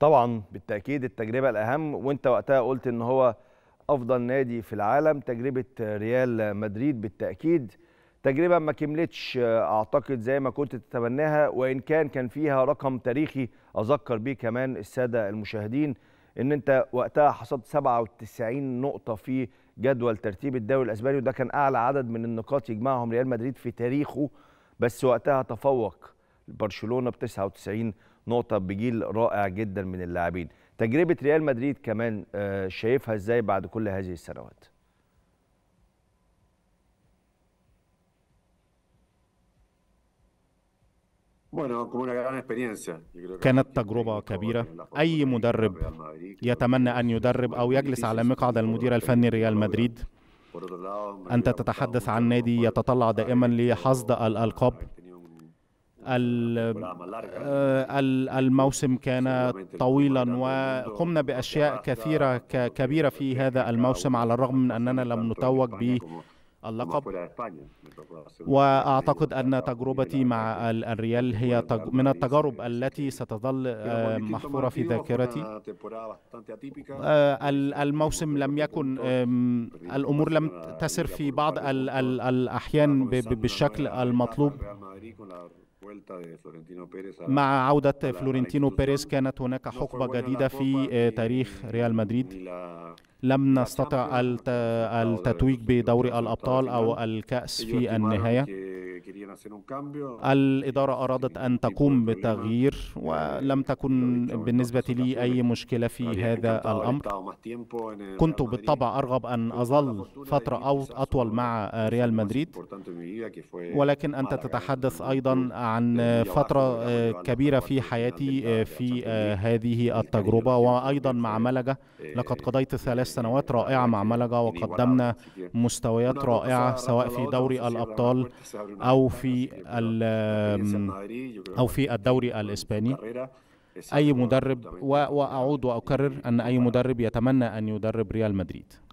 طبعا بالتاكيد التجربه الاهم وانت وقتها قلت ان هو افضل نادي في العالم تجربه ريال مدريد بالتاكيد تجربه ما كملتش اعتقد زي ما كنت تتمناها وان كان كان فيها رقم تاريخي اذكر بيه كمان الساده المشاهدين ان انت وقتها حصدت 97 نقطه في جدول ترتيب الدوري الاسباني وده كان اعلى عدد من النقاط يجمعهم ريال مدريد في تاريخه بس وقتها تفوق برشلونه ب 99 نقطه بجيل رائع جدا من اللاعبين تجربه ريال مدريد كمان آه، شايفها ازاي بعد كل هذه السنوات كانت تجربة كبيرة أي مدرب يتمنى أن يدرب أو يجلس على مقعد المدير الفني ريال مدريد أنت تتحدث عن نادي يتطلع دائما لحصد الألقاب آه، الموسم كان طويلا وقمنا بأشياء كثيرة كبيرة في هذا الموسم على الرغم من أننا لم نتوج به اللقب وأعتقد أن تجربتي مع الريال هي من التجارب التي ستظل آه، محفورة في ذاكرتي آه، الموسم لم يكن الأمور لم تسر في بعض الأحيان بالشكل المطلوب مع عودة فلورنتينو بيريز كانت هناك حقبة جديدة في آه، تاريخ ريال مدريد لم نستطع التتويج بدوري الأبطال أو الكأس في النهاية الإدارة أرادت أن تقوم بتغيير eh, ولم تكن بالنسبة لي أي مشكلة في هذا الأمر كنت بالطبع أرغب أن أظل فترة أو أطول مع ريال مدريد ولكن أنت تتحدث أيضا عن فترة eh, كبيرة في حياتي eh, في هذه التجربة وأيضا مع ملجة لقد قضيت ثلاث سنوات رائعة مع ملجة وقدمنا مستويات رائعة سواء في دوري الأبطال أو أو في أو في الدوري الإسباني أي مدرب وأعود وأكرر أن أي مدرب يتمنى أن يدرب ريال مدريد